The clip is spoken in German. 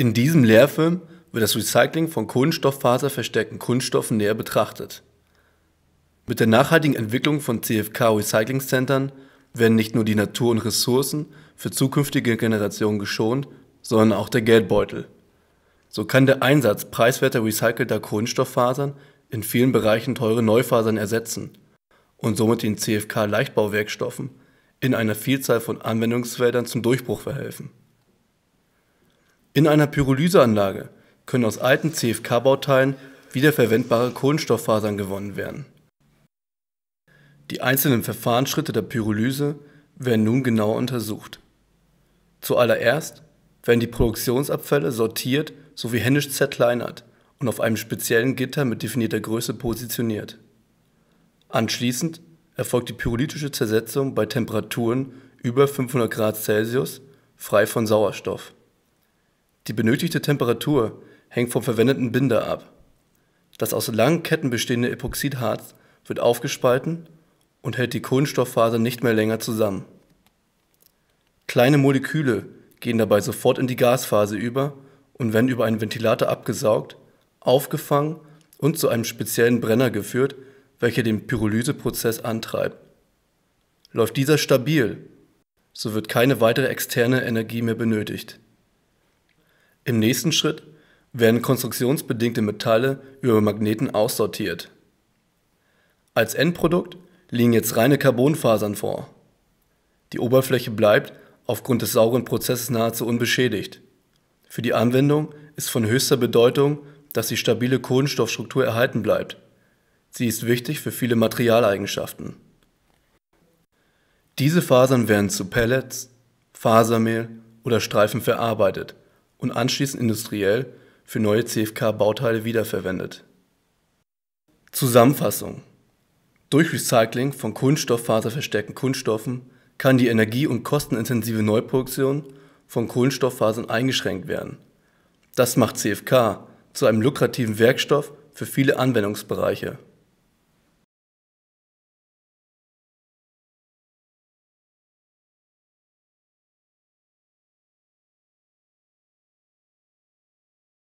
In diesem Lehrfilm wird das Recycling von kohlenstofffaserverstärkten Kunststoffen näher betrachtet. Mit der nachhaltigen Entwicklung von CFK-Recyclingcentern werden nicht nur die Natur und Ressourcen für zukünftige Generationen geschont, sondern auch der Geldbeutel. So kann der Einsatz preiswerter recycelter Kohlenstofffasern in vielen Bereichen teure Neufasern ersetzen und somit den CFK-Leichtbauwerkstoffen in einer Vielzahl von Anwendungsfeldern zum Durchbruch verhelfen. In einer Pyrolyseanlage können aus alten CFK-Bauteilen wiederverwendbare Kohlenstofffasern gewonnen werden. Die einzelnen Verfahrensschritte der Pyrolyse werden nun genau untersucht. Zuallererst werden die Produktionsabfälle sortiert sowie händisch zerkleinert und auf einem speziellen Gitter mit definierter Größe positioniert. Anschließend erfolgt die pyrolytische Zersetzung bei Temperaturen über 500 Grad Celsius frei von Sauerstoff. Die benötigte Temperatur hängt vom verwendeten Binder ab. Das aus langen Ketten bestehende Epoxidharz wird aufgespalten und hält die Kohlenstofffaser nicht mehr länger zusammen. Kleine Moleküle gehen dabei sofort in die Gasphase über und werden über einen Ventilator abgesaugt, aufgefangen und zu einem speziellen Brenner geführt, welcher den Pyrolyseprozess antreibt. Läuft dieser stabil, so wird keine weitere externe Energie mehr benötigt. Im nächsten Schritt werden konstruktionsbedingte Metalle über Magneten aussortiert. Als Endprodukt liegen jetzt reine Carbonfasern vor. Die Oberfläche bleibt aufgrund des sauren Prozesses nahezu unbeschädigt. Für die Anwendung ist von höchster Bedeutung, dass die stabile Kohlenstoffstruktur erhalten bleibt. Sie ist wichtig für viele Materialeigenschaften. Diese Fasern werden zu Pellets, Fasermehl oder Streifen verarbeitet und anschließend industriell für neue CFK-Bauteile wiederverwendet. Zusammenfassung durch Recycling von kohlenstofffaserverstärkten Kunststoffen kann die energie- und kostenintensive Neuproduktion von Kohlenstofffasern eingeschränkt werden. Das macht CFK zu einem lukrativen Werkstoff für viele Anwendungsbereiche.